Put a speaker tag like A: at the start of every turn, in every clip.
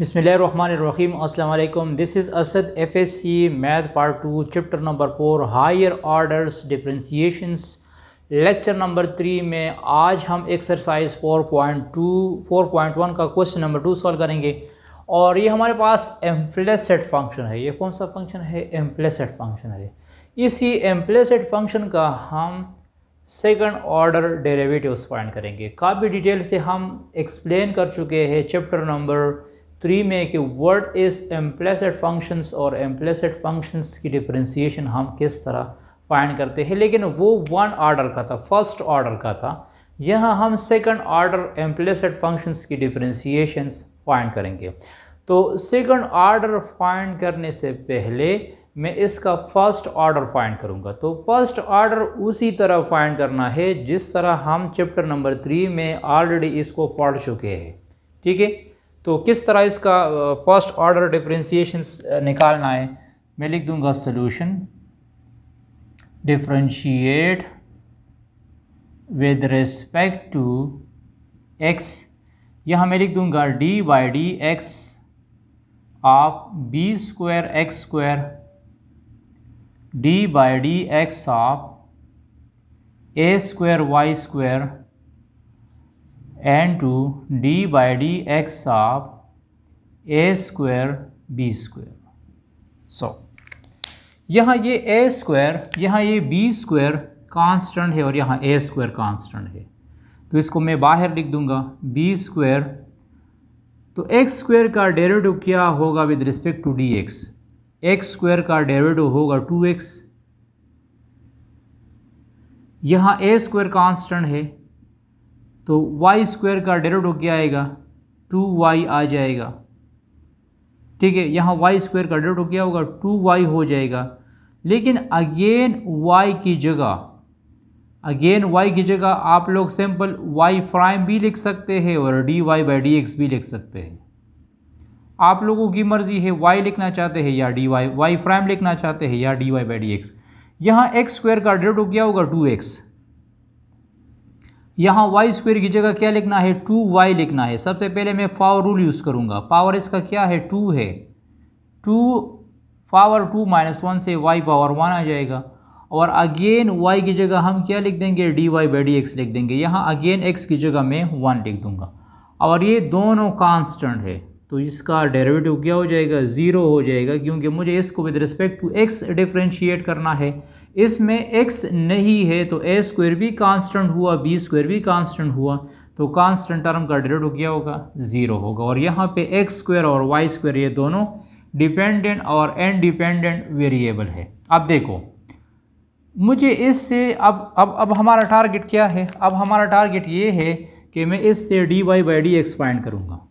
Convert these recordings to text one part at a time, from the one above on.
A: Bismillahirrahmanirrahim. This is Asad F S C math part two chapter number four higher Orders Differentiations. Lecture number three में आज हम exercise 4.2, 4.1 का question number two solve करेंगे और ये हमारे पास एम्प्लेसेट फंक्शन है ये कौन सा फंक्शन है एम्प्लेसेट फंक्शन है इसी एम्प्लेसेट फंक्शन का हम सेकंड ऑर्डर डेरेवेटिव फाइंड करेंगे काफ़ी डिटेल से हम एक्सप्लेन कर चुके हैं चैप्टर नंबर थ्री में कि वर्ड इज़ एम्प्लेसड फंक्शंस और एम्प्लेसड फंक्शंस की डिफ्रेंसीशन हम किस तरह फाइंड करते हैं लेकिन वो वन ऑर्डर का था फर्स्ट ऑर्डर का था यहाँ हम सेकंड ऑर्डर एम्प्लेसड फंक्शंस की डिफ्रेंसीशंस फाइंड करेंगे तो सेकंड ऑर्डर फाइंड करने से पहले मैं इसका फर्स्ट ऑर्डर फाइंड करूँगा तो फर्स्ट ऑर्डर उसी तरह फाइंड करना है जिस तरह हम चैप्टर नंबर थ्री में ऑलरेडी इसको पढ़ चुके हैं ठीक है तो किस तरह इसका फर्स्ट ऑर्डर डिफ्रेंसीशन निकालना है मैं लिख दूंगा solution differentiate with respect to x यहाँ मैं लिख दूंगा d by d x of b square x square d by d x of a square y square into d by d x of a square b square so यहाँ ये ए square यहाँ ये b square constant है और यहाँ a square constant है तो इसको मैं बाहर लिख दूंगा बी स्क्वायर तो एक्स स्क्वायर का डेरेटिव क्या होगा with respect to d x x square का डेरेटिव होगा टू एक्स यहाँ ए स्क्वायर कांस्टेंट है तो वाई स्क्वायर का डेरेट क्या आएगा टू वाई आ जाएगा ठीक है यहाँ वाई स्क्वायर का डेरेट हो गया होगा टू वाई हो जाएगा लेकिन अगेन वाई की जगह अगेन वाई की जगह आप लोग सिंपल वाई प्राइम भी लिख सकते हैं और d y by d x भी लिख सकते हैं आप लोगों की मर्ज़ी है वाई लिखना चाहते हैं या डी वाई वाई प्राइम लिखना चाहते हैं या d y by d x यहाँ एक्स स्क्वायर का डेरेट हो गया होगा टू एक्स यहाँ वाई स्क्वेयर की जगह क्या लिखना है टू वाई लिखना है सबसे पहले मैं पावर रूल यूज़ करूँगा पावर इसका क्या है टू है two power two minus one से वाई पावर वन आ जाएगा और अगेन वाई की जगह हम क्या लिख देंगे d y by d x लिख देंगे यहाँ अगेन एक्स की जगह मैं वन लिख दूँगा और ये दोनों कांस्टेंट है तो इसका डेरिवेटिव क्या हो जाएगा ज़ीरो हो जाएगा क्योंकि मुझे इसको with respect to x differentiate करना है इसमें एक्स नहीं है तो ए स्क्वायर भी कांस्टेंट हुआ बी स्क्वायर भी कांस्टेंट हुआ तो कांस्टेंट टर्म का डेरिवेटिव क्या होगा ज़ीरो होगा और यहाँ पे एक्स स्क्वायर और वाई स्क्वायर ये दोनों डिपेंडेंट और इनडिपेंडेंट वेरिएबल है अब देखो मुझे इससे अब अब अब हमारा टारगेट क्या है अब हमारा टारगेट ये है कि मैं इससे d y by d x find करूँगा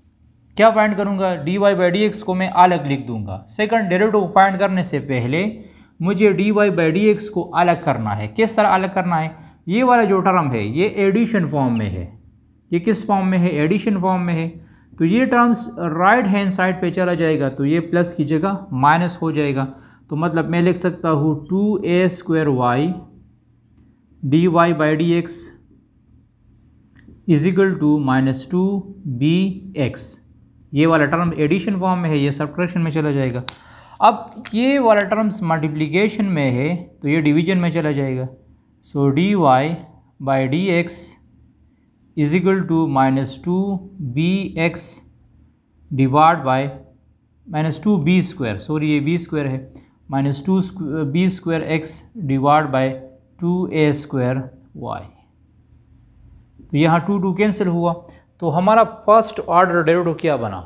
A: क्या फाइंड करूंगा d y by d x को मैं अलग लिख दूंगा सेकंड डेरेटिव फाइंड करने से पहले मुझे d y by d x को अलग करना है किस तरह अलग करना है ये वाला जो टर्म है ये एडिशन फॉर्म में है ये किस फॉर्म में है एडिशन फॉर्म में है तो ये टर्म्स राइट हैंड साइड पे चला जाएगा तो ये प्लस की जगह माइनस हो जाएगा तो मतलब मैं लिख सकता हूँ two a square y d y by d x equal to minus two b x ये वाला टर्म एडिशन फॉर्म में है ये सब्ट्रैक्शन में चला जाएगा अब ये वाला टर्म्स मल्टीप्लीकेशन में है तो ये डिवीजन में चला जाएगा so d y by d x is equal to minus two b x divide by minus two b square sorry ये बी स्क्वायर है minus two b square x divide by two a square y तो यहाँ to to cancel हुआ तो हमारा first order derivative क्या बना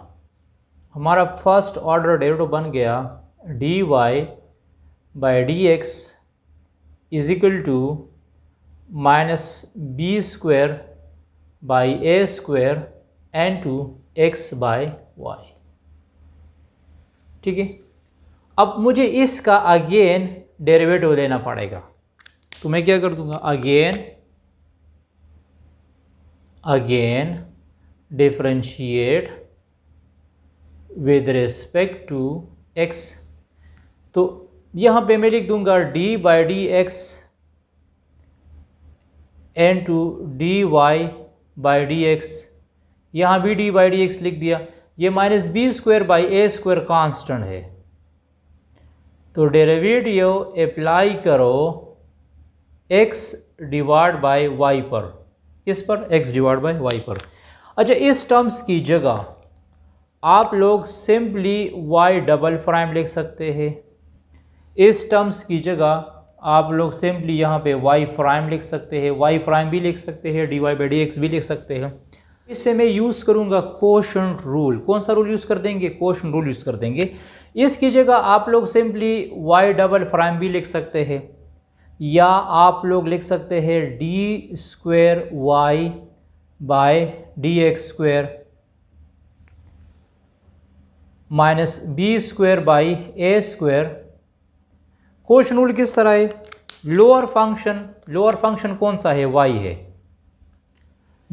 A: हमारा फर्स्ट ऑर्डर डेरिवेटिव बन गया d y by d x is equal to minus b square by a square into x by y ठीक है अब मुझे इसका अगेन डेरिवेटिव लेना पड़ेगा तो मैं क्या कर दूंगा again again differentiate with respect to x तो यहाँ पे मैं लिख दूंगा d by d x into d y by d x यहाँ भी डी बाई डी एक्स लिख दिया ये minus b square by a square constant है तो डेरेवेटिव अप्लाई करो एक्स डिवाइड बाय वाई पर किस पर एक्स डिवाइड बाय वाई पर अच्छा इस टर्म्स की जगह आप लोग सिंपली वाई डबल प्राइम लिख सकते हैं इस टर्म्स की जगह आप लोग सिंपली यहाँ पे वाई प्राइम लिख सकते हैं वाई प्राइम भी लिख सकते हैं d y by d x भी लिख सकते हैं इस पे मैं यूज़ करूँगा कोशन रूल कौन सा रूल यूज़ कर देंगे कोशन रूल यूज़ कर देंगे इसकी जगह आप लोग सिंपली वाई डबल प्राइम भी लिख सकते हैं या आप लोग लिख सकते हैं d square y by d x square minus b square by a square question rule किस तरह है लोअर फंक्शन लोअर फंक्शन कौन सा है वाई है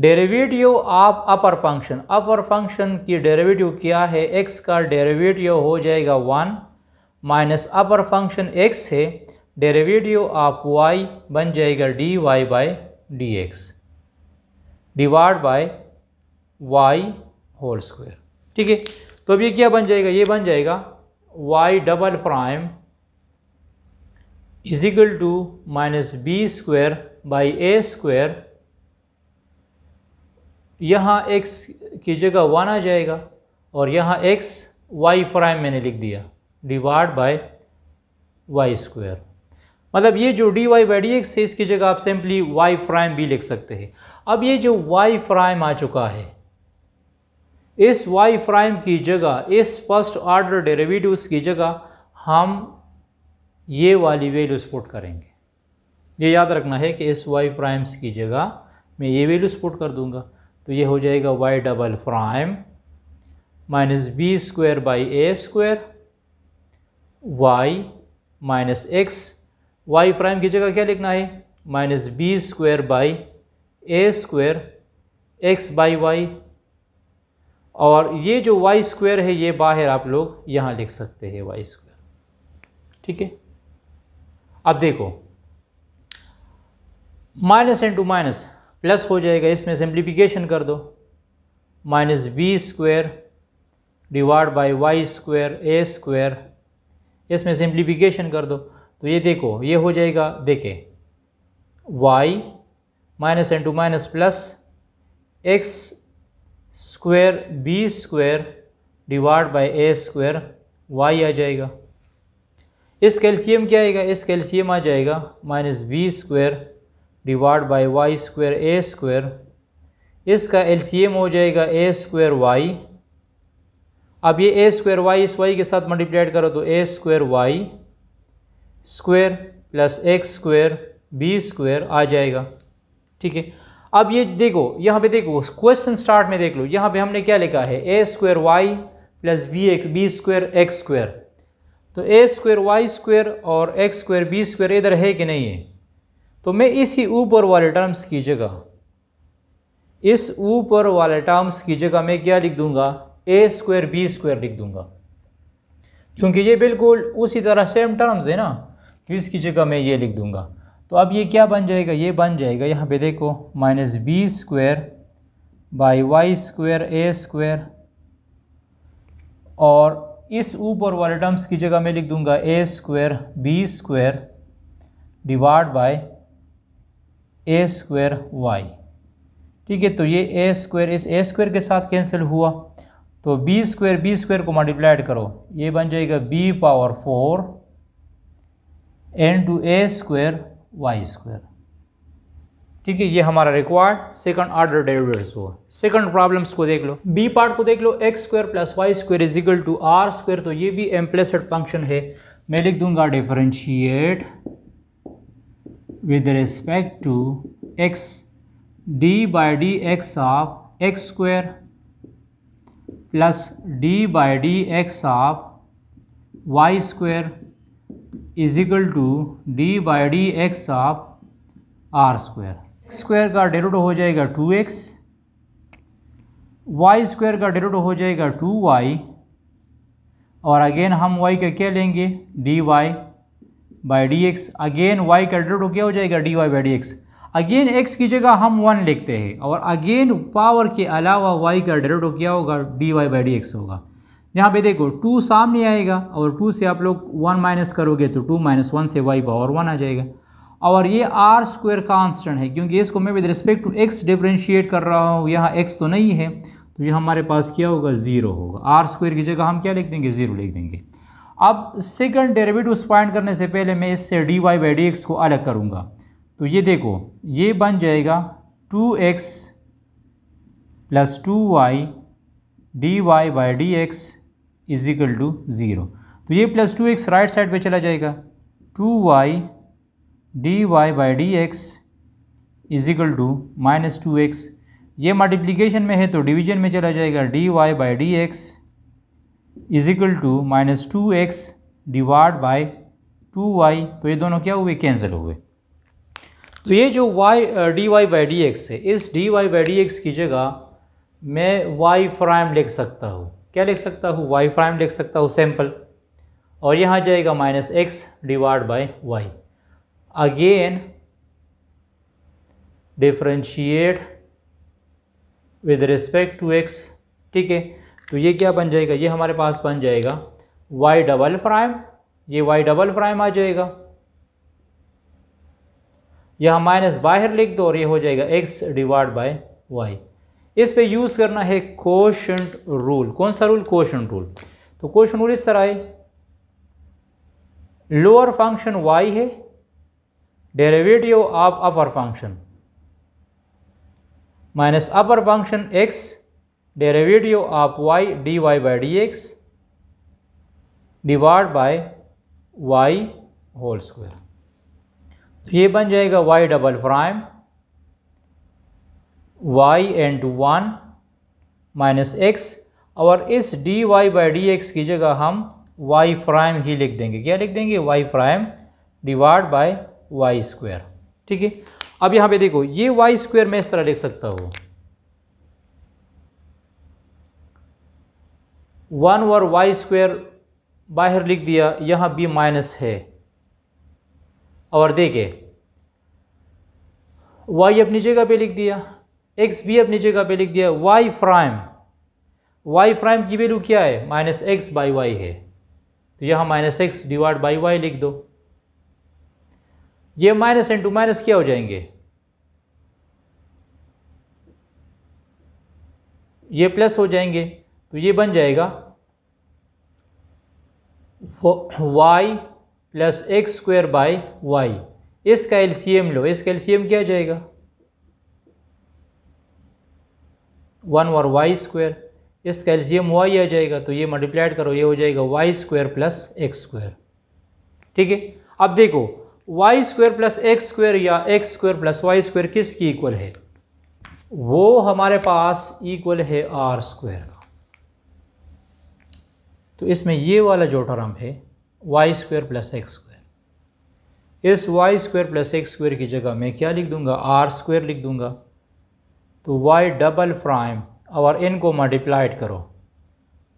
A: derivative of upper function upper function की डेरिवेटिव क्या है एक्स का डेरिवेटिव हो जाएगा one minus upper function x है डेरिवेटिव ऑफ वाई बन जाएगा d y by d x divide by y whole square ठीक है तो अब ये क्या बन जाएगा ये बन जाएगा y double prime equal to minus b square by a square यहाँ एक्स की जगह वन आ जाएगा और यहाँ एक्स वाई प्राइम मैंने लिख दिया डिवाइड बाय वाई स्क्वायर मतलब ये जो d y by d x है इसकी जगह आप सिंपली वाई प्राइम भी लिख सकते हैं अब ये जो वाई प्राइम आ चुका है इस वाई प्राइम की जगह इस फर्स्ट ऑर्डर डेरिवेटिव्स की जगह हम ये वाली वैल्यू स्पोर्ट करेंगे ये याद रखना है कि इस वाई प्राइम्स की जगह मैं ये वैल्यू स्पोर्ट कर दूंगा तो ये हो जाएगा y double prime minus b square by a square y minus x y prime की जगह क्या लिखना है minus b square by a square x by y और ये जो वाई स्क्वायर है ये बाहर आप लोग यहाँ लिख सकते हैं वाई स्क्वायर ठीक है अब देखो माइनस इंटू माइनस प्लस हो जाएगा इसमें सिंप्लीफिकेशन कर दो minus b square divide by y square a square इसमें सिंप्लीफिकेशन कर दो तो ये देखो ये हो जाएगा देखे y minus into minus plus x square b square divide by a square y आ जाएगा इस कैल्शियम क्या आएगा इस कैल्शियम आ जाएगा minus b square divide by y square a square इसका एल्शियम हो जाएगा ए स्क्वेयर वाई अब ये ए स्क्वेयर वाई इस वाई के साथ मल्टीप्लाइड करो तो a square y square plus x square b square आ जाएगा ठीक है अब ये देखो यहाँ पे देखो क्वेश्चन स्टार्ट में देख लो यहाँ पे हमने क्या लिखा है a square y plus b एक बी स्क्वेयर एक्स स्क्वेयर तो ए स्क्वेयर वाई स्क्वेयर और एक्स स्क्वायर बी स्क्वेयर इधर है कि नहीं है तो मैं इसी ऊपर वाले टर्म्स की जगह इस ऊपर वाले टर्म्स की जगह मैं क्या लिख दूंगा ए स्क्वायर बी स्क्वायर लिख दूंगा क्योंकि ये बिल्कुल उसी तरह सेम टर्म्स है ना इसकी जगह मैं ये लिख दूंगा तो अब ये क्या बन जाएगा ये बन जाएगा यहाँ पे देखो minus b square by y square a square और इस ऊपर वाले टर्म्स की जगह मैं लिख दूँगा a square b square divide by a square y ठीक है तो ये ए स्क्वेयर इस ए स्क्वेयर के साथ कैंसिल हुआ तो बी स्क्वेयर बी स्क्वेयर को मल्टीप्लाइड करो ये बन जाएगा b power four into a square y square ठीक है ये हमारा रिक्वायर्ड सेकंड ऑर्डर डेरिवेटिव्स हुआ सेकंड प्रॉब्लम्स को देख लो बी पार्ट को देख लो x square plus y square is equal to r square तो ये भी एम्प्लेसड फंक्शन है मैं लिख दूंगा differentiate with respect to x d by d x of x square plus d by d x of y square equal to d by d x of r square square का derivative हो जाएगा two x Y square का derivative हो जाएगा two y और again हम y का क्या लेंगे d y by d x again y का डेरोड क्या हो जाएगा d y by d x again x की जगह हम वन लिखते हैं और अगेन पावर के अलावा वाई का डेरोड क्या होगा d y by d x होगा यहाँ पे देखो टू सामने आएगा और टू से आप लोग वन माइनस करोगे तो टू माइनस वन से वाई पावर वन आ जाएगा और ये आर स्क्वेयर कांस्टेंट है क्योंकि इसको मैं with respect to x differentiate कर रहा हूँ यहाँ एक्स तो नहीं है तो ये हमारे पास क्या होगा ज़ीरो होगा आर स्क्वेयर की जगह हम क्या लिख देंगे ज़ीरो लिख देंगे अब सेकंड डेरिवेटिव फाइंड करने से पहले मैं इससे d y by d x को अलग करूँगा तो ये देखो ये बन जाएगा two x plus two y d y by d x equal to zero तो ये plus two x right side पे चला जाएगा two y d y by d x equal to minus two x ये मल्टीप्लीकेशन में है तो division में चला जाएगा d y by d x equal to minus two x divide by two y तो ये दोनों क्या हुए कैंसिल हुए तो ये जो y d y by d x है इस d y by d x की जगह मैं वाई प्राइम लिख सकता हूँ क्या लिख सकता हूँ वाई प्राइम लिख सकता हूँ सैम्पल और यहाँ जाएगा minus x divide by y again differentiate with respect to x ठीक है तो ये क्या बन जाएगा ये हमारे पास बन जाएगा वाई डबल प्राइम ये वाई डबल प्राइम आ जाएगा यह माइनस बाहर लिख दो और ये हो जाएगा एक्स डिवाइड बाई वाई इस पे यूज़ करना है क्वेश्चन रूल कौन सा रूल क्वेश्चन रूल तो क्वेश्चन रूल इस तरह है लोअर फंक्शन वाई है derivative of upper function minus upper function x derivative of y d y by d x divide by y whole square ये बन जाएगा y double prime y and one minus x और इस d y by d x की जगह हम Y prime ही लिख देंगे क्या लिख देंगे y prime divide by y square ठीक है अब यहाँ पे देखो ये वाई स्क्वायर मैं इस तरह लिख सकता हूँ वन और वाई स्क्वायर बाहर लिख दिया यहाँ बी माइनस है और देखे वाई अपनी जगह पे लिख दिया एक्स भी अपनी जगह पे लिख दिया वाई प्राइम वाई प्राइम की वैल्यू क्या है माइनस एक्स बाई वाई है तो यहाँ minus x divide by y लिख दो ये माइनस इंटू माइनस क्या हो जाएंगे ये प्लस हो जाएंगे तो ये बन जाएगा y plus x square by y इसका एलसीएम लो इसका एलसीएम क्या जाएगा वन और वाई स्क्वायर इसका कैल्शियम वाई आ जाएगा तो ये मल्टीप्लाइड करो ये हो जाएगा y square plus x square ठीक है अब देखो y square plus x square या x square plus y square किसकी इक्वल है वो हमारे पास इक्वल है आर स्क्वायर का तो इसमें ये वाला जो टर्म है y square plus x square इस y square plus x square की जगह मैं क्या लिख दूंगा आर स्क्वायर लिख दूंगा तो वाई डबल प्राइम और इन को मल्टीप्लाइड करो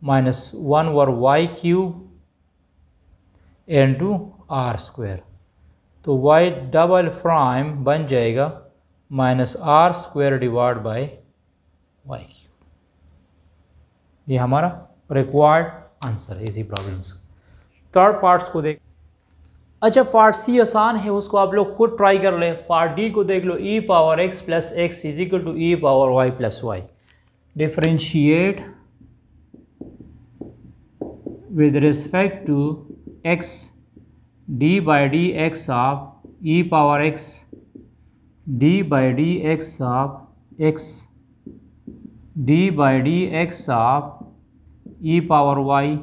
A: माइनस वन और y cube into r square तो वाई डबल प्राइम बन जाएगा minus r square divide by y cube ये हमारा रिक्वायर्ड आंसर है इसी प्रॉब्लम्स थर्ड पार्ट्स को देख अच्छा पार्ट सी आसान है उसको आप लोग खुद ट्राई कर लें पार्ट डी को देख लो e power x plus x is equal to e power y plus y differentiate with respect to x d by d x of e power x d by d x of x d by d x of e power y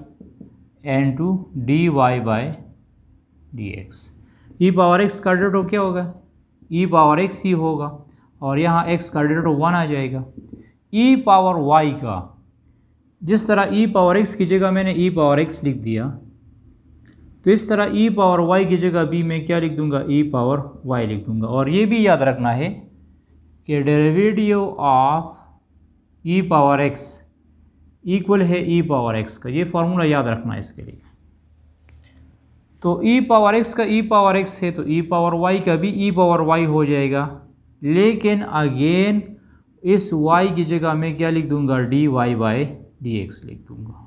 A: and to d y by d x e power x का डेटो क्या होगा ई power x ही होगा और यहाँ x का डेटो one आ जाएगा ई पावर वाई का जिस तरह ई पावर एक्स की जगह मैंने ई पावर एक्स लिख दिया तो इस तरह ई पावर वाई की जगह भी मैं क्या लिख दूंगा ई पावर वाई लिख दूंगा और ये भी याद रखना है कि derivative of e power x equal है ई पावर एक्स का ये फार्मूला याद रखना है इसके लिए तो ई पावर एक्स का ई पावर एक्स है तो ई पावर वाई का भी ई पावर वाई हो जाएगा लेकिन अगेन इस y की जगह मैं क्या लिख दूंगा d y by d x लिख दूंगा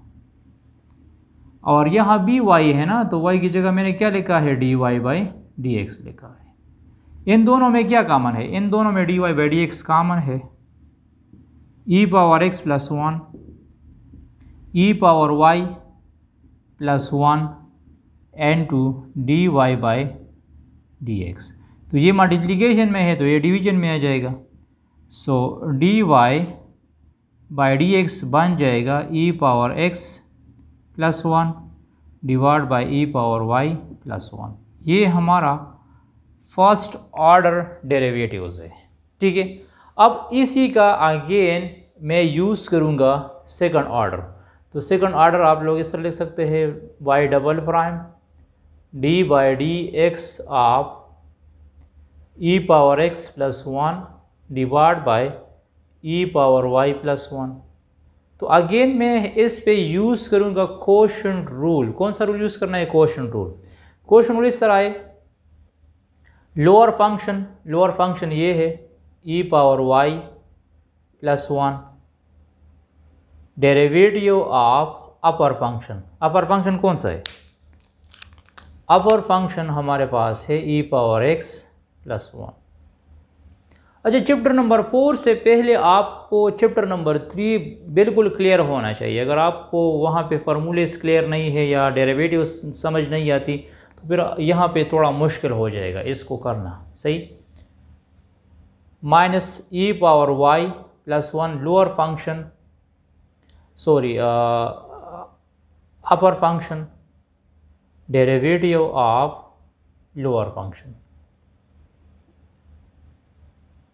A: और यहाँ बी वाई है ना तो y की जगह मैंने क्या लिखा है d y by d x लिखा है इन दोनों में क्या कामन है इन दोनों में d y by d x common है e power x plus one e power y plus one into d y by d x तो ये मल्टीप्लीकेशन में है तो ये डिवीजन में आ जाएगा so d y by d x बन जाएगा e power x plus one divide by e power y plus one ये हमारा फर्स्ट ऑर्डर डेरिवेटिव्स है ठीक है अब इसी का अगेन मैं यूज़ करूँगा सेकंड ऑर्डर तो सेकंड ऑर्डर आप लोग इस तरह लिख सकते हैं y double prime d by d x of e power x plus one divide by e power y plus one तो अगेन मैं इस पे यूज़ करूँगा क्वेश्चन रूल कौन सा रूल यूज़ करना है क्वेश्चन रूल क्वेश्चन रूल इस तरह है लोअर फंक्शन लोअर फंक्शन ये है e power y plus one derivative of upper function upper function कौन सा है अपर फंक्शन हमारे पास है e power x plus one अच्छा चैप्टर नंबर फोर से पहले आपको चैप्टर नंबर थ्री बिल्कुल क्लियर होना चाहिए अगर आपको वहाँ पे फार्मूलेस क्लियर नहीं है या डेरिवेटिव समझ नहीं आती तो फिर यहाँ पे थोड़ा मुश्किल हो जाएगा इसको करना सही minus e power y plus one lower function sorry upper function derivative of lower function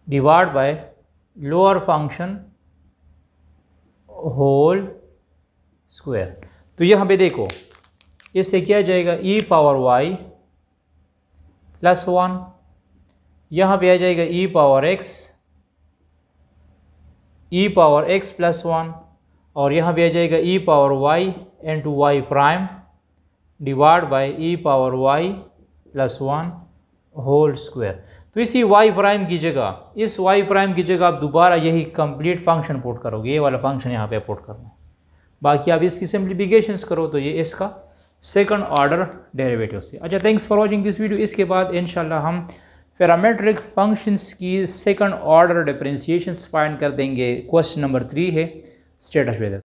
A: divide by lower function whole square तो यहाँ पे देखो इससे क्या जाएगा e power y plus one यहाँ पे आ जाएगा e power x e power x plus one और यहाँ पे आ जाएगा e power y to y prime divide by e power y plus one whole square तो इसी वाई प्राइम की जगह इस वाई प्राइम की जगह आप दोबारा यही कंप्लीट फंक्शन पोर्ट करोगे ये वाला फंक्शन यहाँ पे पोर्ट करना बाकी आप इसकी सिंप्लीफिकेशन करो तो ये इसका सेकंड ऑर्डर डेरिवेटिव से अच्छा thanks for watching this video इसके बाद इन हम पैरामेट्रिक फंक्शंस की सेकंड ऑर्डर डिफ्रेंसीशन फाइंड कर देंगे क्वेश्चन नंबर थ्री है स्टेटस वेदर